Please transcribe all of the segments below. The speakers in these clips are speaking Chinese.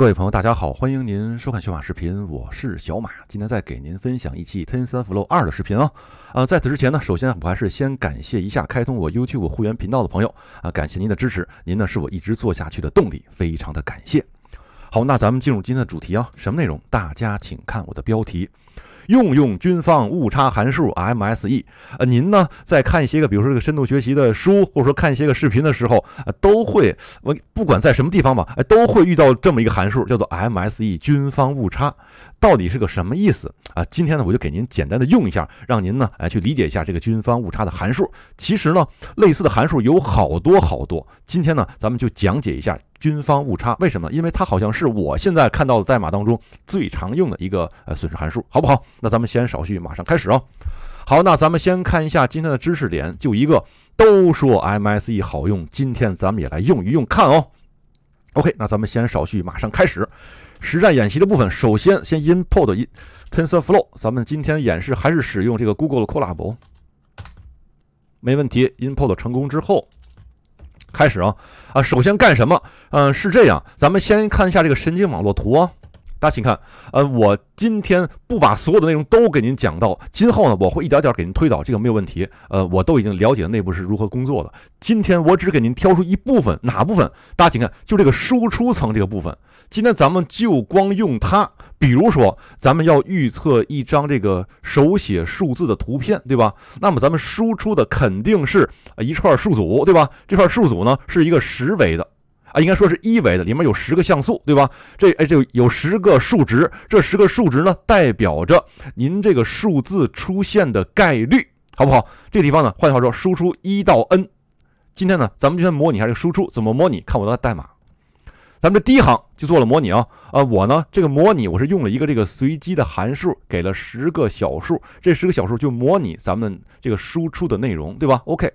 各位朋友，大家好，欢迎您收看小马视频，我是小马，今天再给您分享一期 Ten t r Flow 二的视频啊。呃，在此之前呢，首先我还是先感谢一下开通我 YouTube 会员频道的朋友啊，感谢您的支持，您呢是我一直做下去的动力，非常的感谢。好，那咱们进入今天的主题啊，什么内容？大家请看我的标题。用用军方误差函数 MSE，呃，您呢在看一些个，比如说这个深度学习的书，或者说看一些个视频的时候，呃，都会我不管在什么地方吧，都会遇到这么一个函数，叫做 MSE 军方误差，到底是个什么意思啊？今天呢，我就给您简单的用一下，让您呢哎去理解一下这个军方误差的函数。其实呢，类似的函数有好多好多，今天呢，咱们就讲解一下。军方误差为什么？因为它好像是我现在看到的代码当中最常用的一个呃损失函数，好不好？那咱们先少叙，马上开始哦。好，那咱们先看一下今天的知识点，就一个，都说 MSE 好用，今天咱们也来用一用看哦。OK，那咱们先少叙，马上开始实战演习的部分。首先，先 import tensorflow，咱们今天演示还是使用这个 Google 的 Colab 没问题。import 成功之后。开始啊啊！首先干什么？嗯，是这样，咱们先看一下这个神经网络图啊。大家请看，呃，我今天不把所有的内容都给您讲到，今后呢，我会一点点给您推导，这个没有问题。呃，我都已经了解内部是如何工作的。今天我只给您挑出一部分，哪部分？大家请看，就这个输出层这个部分。今天咱们就光用它，比如说，咱们要预测一张这个手写数字的图片，对吧？那么咱们输出的肯定是一串数组，对吧？这串数组呢是一个十维的。啊，应该说是一维的，里面有十个像素，对吧？这哎，这有十个数值，这十个数值呢，代表着您这个数字出现的概率，好不好？这个地方呢，换句话说，输出一到 n。今天呢，咱们就先模拟一下这个输出怎么模拟，看我的代码。咱们这第一行就做了模拟啊啊，我呢，这个模拟我是用了一个这个随机的函数，给了十个小数，这十个小数就模拟咱们这个输出的内容，对吧？OK。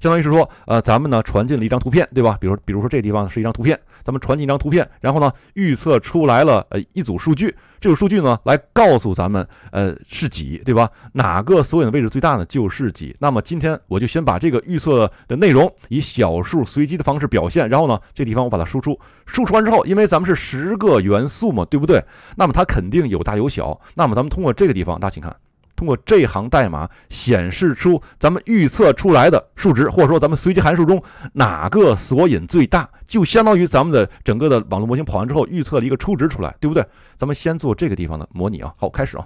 相当于是说，呃，咱们呢传进了一张图片，对吧？比如，比如说这地方是一张图片，咱们传进一张图片，然后呢预测出来了，呃，一组数据，这组数据呢来告诉咱们，呃，是几，对吧？哪个索引的位置最大呢？就是几。那么今天我就先把这个预测的内容以小数随机的方式表现，然后呢，这地方我把它输出，输出完之后，因为咱们是十个元素嘛，对不对？那么它肯定有大有小。那么咱们通过这个地方，大家请看。通过这行代码显示出咱们预测出来的数值，或者说咱们随机函数中哪个索引最大，就相当于咱们的整个的网络模型跑完之后预测了一个初值出来，对不对？咱们先做这个地方的模拟啊，好，开始啊。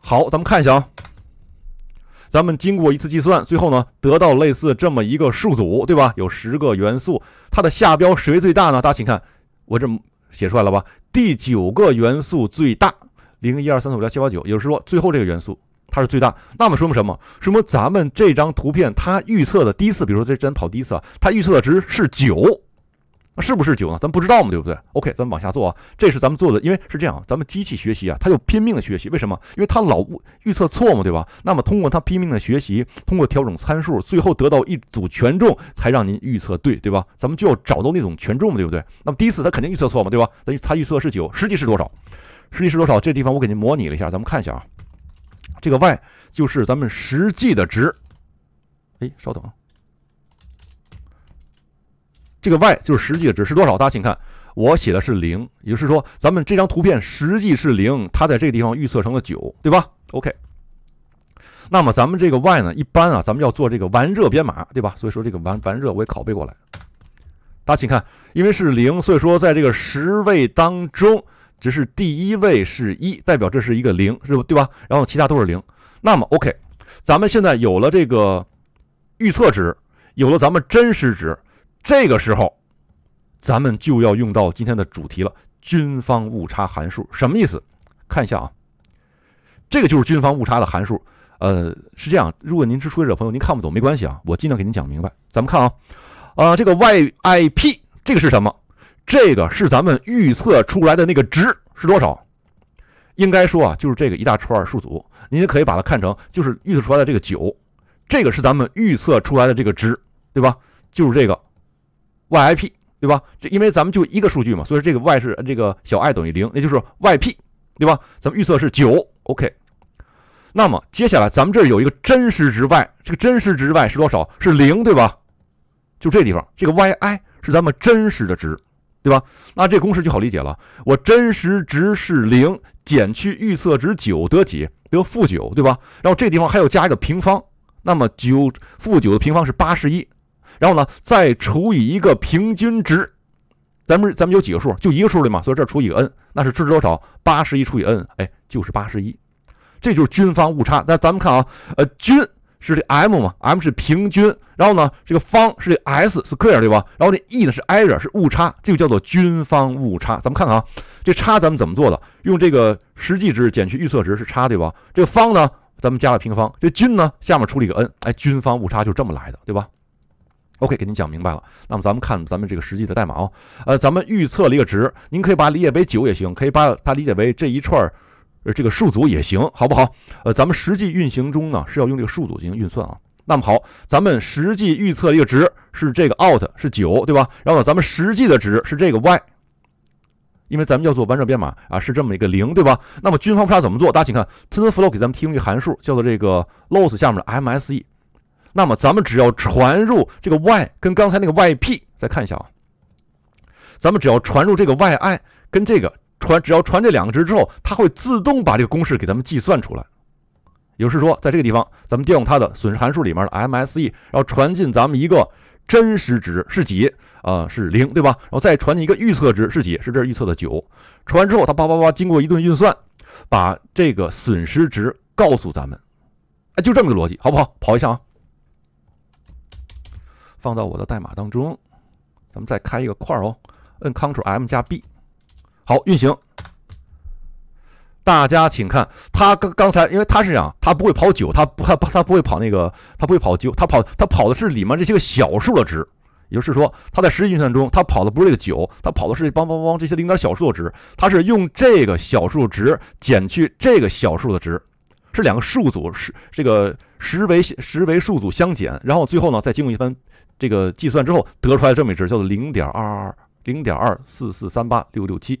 好，咱们看一下啊，咱们经过一次计算，最后呢得到类似这么一个数组，对吧？有十个元素，它的下标谁最大呢？大家请看，我这写出来了吧？第九个元素最大。零一二三四五六七八九，也就是说最后这个元素它是最大，那么说明什么？说明咱们这张图片它预测的第一次，比如说这咱跑第一次啊，它预测值是九，是不是九呢？咱不知道嘛，对不对？OK，咱们往下做啊。这是咱们做的，因为是这样咱们机器学习啊，它就拼命的学习，为什么？因为它老预测错嘛，对吧？那么通过它拼命的学习，通过调整参数，最后得到一组权重，才让您预测对，对吧？咱们就要找到那种权重嘛，对不对？那么第一次它肯定预测错嘛，对吧？它它预测是九，实际是多少？实际是多少？这地方我给您模拟了一下，咱们看一下啊。这个 y 就是咱们实际的值。哎，稍等，啊，这个 y 就是实际的值是多少？大家请看，我写的是零，也就是说，咱们这张图片实际是零，它在这个地方预测成了九，对吧？OK。那么咱们这个 y 呢，一般啊，咱们要做这个完热编码，对吧？所以说这个完完热我也拷贝过来。大家请看，因为是零，所以说在这个十位当中。只是第一位是一，代表这是一个零，是吧？对吧？然后其他都是零。那么，OK，咱们现在有了这个预测值，有了咱们真实值，这个时候咱们就要用到今天的主题了——均方误差函数。什么意思？看一下啊，这个就是均方误差的函数。呃，是这样，如果您是初学者朋友，您看不懂没关系啊，我尽量给您讲明白。咱们看啊，啊，这个 YIP 这个是什么？这个是咱们预测出来的那个值是多少？应该说啊，就是这个一大串数组，您可以把它看成就是预测出来的这个九，这个是咱们预测出来的这个值，对吧？就是这个 yip，对吧？这因为咱们就一个数据嘛，所以这个 y 是这个小 i 等于零，那就是 yp，对吧？咱们预测是九，OK。那么接下来咱们这儿有一个真实值 y，这个真实值 y 是多少？是零，对吧？就这地方，这个 yi 是咱们真实的值。对吧？那这公式就好理解了。我真实值是零，减去预测值九得几？得负九，对吧？然后这地方还要加一个平方。那么九负九的平方是八十一。然后呢，再除以一个平均值。咱们咱们有几个数？就一个数的嘛。所以这除以个 n，那是值多少？八十一除以 n，哎，就是八十一。这就是均方误差。那咱们看啊，呃均。是这 m 嘛，m 是平均，然后呢，这个方是这 s square 对吧？然后这 e 呢是 error 是误差，这个叫做均方误差。咱们看看啊，这差咱们怎么做的？用这个实际值减去预测值是差对吧？这个方呢，咱们加了平方，这均呢下面出了一个 n，哎，均方误差就这么来的对吧？OK，给您讲明白了。那么咱们看咱们这个实际的代码啊，呃，咱们预测了一个值，您可以把它理解为九也行，可以把它理解为这一串儿。呃，这个数组也行，好不好？呃，咱们实际运行中呢是要用这个数组进行运算啊。那么好，咱们实际预测一个值是这个 out 是九，对吧？然后呢，咱们实际的值是这个 y，因为咱们要做完整编码啊，是这么一个零，对吧？那么军方知道怎么做？大家请看，TensorFlow 给咱们提供一个函数，叫做这个 loss 下面的 MSE。那么咱们只要传入这个 y，跟刚才那个 yp，再看一下啊，咱们只要传入这个 yi，跟这个。传只要传这两个值之后，它会自动把这个公式给咱们计算出来。也就是说，在这个地方，咱们调用它的损失函数里面的 MSE，然后传进咱们一个真实值是几啊？是零，对吧？然后再传进一个预测值是几？是这预测的九。传完之后，它叭叭叭经过一顿运算，把这个损失值告诉咱们。哎，就这么个逻辑，好不好？跑一下啊，放到我的代码当中，咱们再开一个块儿哦，摁 Ctrl M 加 B。好，运行。大家请看，他刚刚才，因为他是这样，他不会跑九，他不他不他不会跑那个，他不会跑九，他跑他跑的是里面这些个小数的值，也就是说，他在实际运算中，他跑的不是这个九，他跑的是帮帮帮这些零点小数的值，他是用这个小数值减去这个小数的值，是两个数组十这个十维十维数组相减，然后最后呢，再经过一番这个计算之后，得出来这么一值，叫做零点二二。零点二四四三八六六七，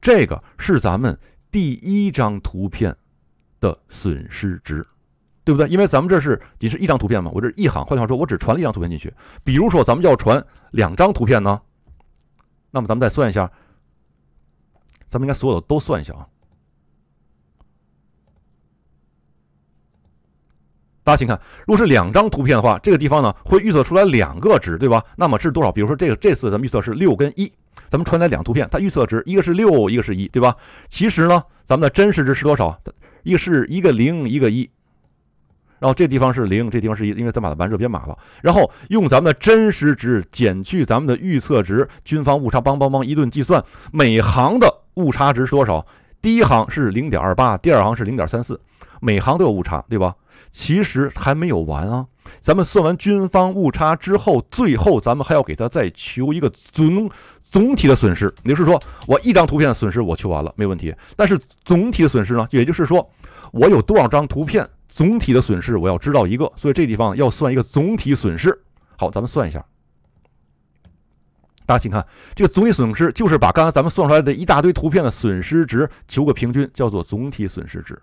这个是咱们第一张图片的损失值，对不对？因为咱们这是仅是一张图片嘛，我这一行，换句话说，我只传了一张图片进去。比如说咱们要传两张图片呢，那么咱们再算一下，咱们应该所有的都算一下啊。大家请看，如果是两张图片的话，这个地方呢会预测出来两个值，对吧？那么是多少？比如说这个这次咱们预测是六跟一，咱们传来两图片，它预测值一个是六，一个是一，对吧？其实呢，咱们的真实值是多少？一个是一个零，一个一，然后这地方是零，这地方是一，因为咱把它完热编码了。然后用咱们的真实值减去咱们的预测值，均方误差梆梆梆一顿计算，每行的误差值是多少？第一行是零点二八，第二行是零点三四。每行都有误差，对吧？其实还没有完啊！咱们算完均方误差之后，最后咱们还要给它再求一个总总体的损失。也就是说，我一张图片的损失我求完了，没问题。但是总体的损失呢？也就是说，我有多少张图片，总体的损失我要知道一个，所以这地方要算一个总体损失。好，咱们算一下。大家请看，这个总体损失就是把刚才咱们算出来的一大堆图片的损失值求个平均，叫做总体损失值。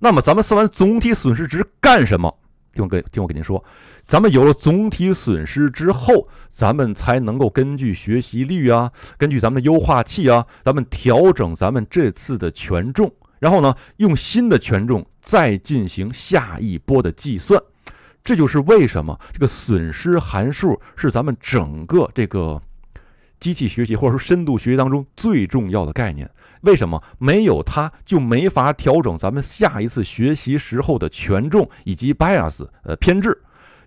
那么咱们算完总体损失值干什么？听我给听我给您说，咱们有了总体损失之后，咱们才能够根据学习率啊，根据咱们的优化器啊，咱们调整咱们这次的权重，然后呢，用新的权重再进行下一波的计算。这就是为什么这个损失函数是咱们整个这个。机器学习或者说深度学习当中最重要的概念，为什么没有它就没法调整咱们下一次学习时候的权重以及 bias 呃偏置，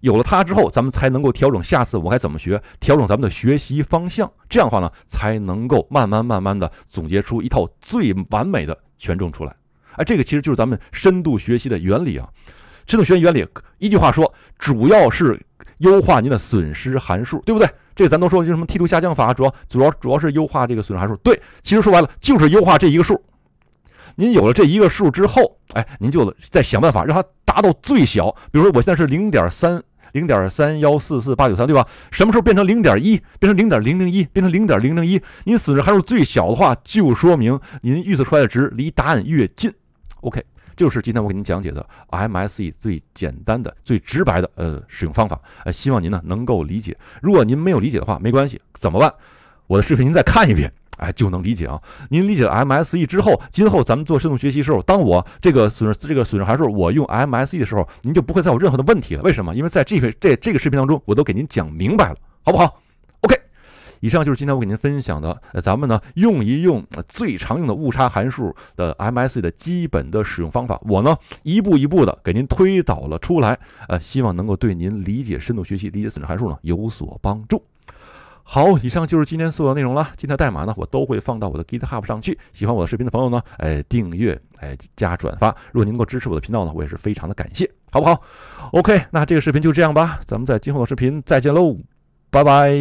有了它之后，咱们才能够调整下次我该怎么学，调整咱们的学习方向，这样的话呢，才能够慢慢慢慢的总结出一套最完美的权重出来。啊，这个其实就是咱们深度学习的原理啊，深度学习原理一句话说，主要是优化您的损失函数，对不对？这咱都说，就什么梯度下降法，主要主要主要是优化这个损失函数。对，其实说白了就是优化这一个数。您有了这一个数之后，哎，您就再想办法让它达到最小。比如说我现在是零点三零点三幺四四八九三，对吧？什么时候变成零点一，变成零点零零一，变成零点零零一？您损失函数最小的话，就说明您预测出来的值离答案越近。OK。就是今天我给您讲解的 MSE 最简单的、最直白的呃使用方法，呃，希望您呢能够理解。如果您没有理解的话，没关系，怎么办？我的视频您再看一遍，哎，就能理解啊。您理解了 MSE 之后，今后咱们做深度学习时候，当我这个损这个损失函数我用 MSE 的时候，您就不会再有任何的问题了。为什么？因为在这份这这个视频当中，我都给您讲明白了，好不好？以上就是今天我给您分享的，呃，咱们呢用一用最常用的误差函数的 MSE 的基本的使用方法，我呢一步一步的给您推导了出来，呃，希望能够对您理解深度学习、理解损失函数呢有所帮助。好，以上就是今天所有的内容了。今天的代码呢，我都会放到我的 GitHub 上去。喜欢我的视频的朋友呢，哎，订阅，哎，加转发。如果您能够支持我的频道呢，我也是非常的感谢，好不好？OK，那这个视频就这样吧，咱们在今后的视频再见喽，拜拜。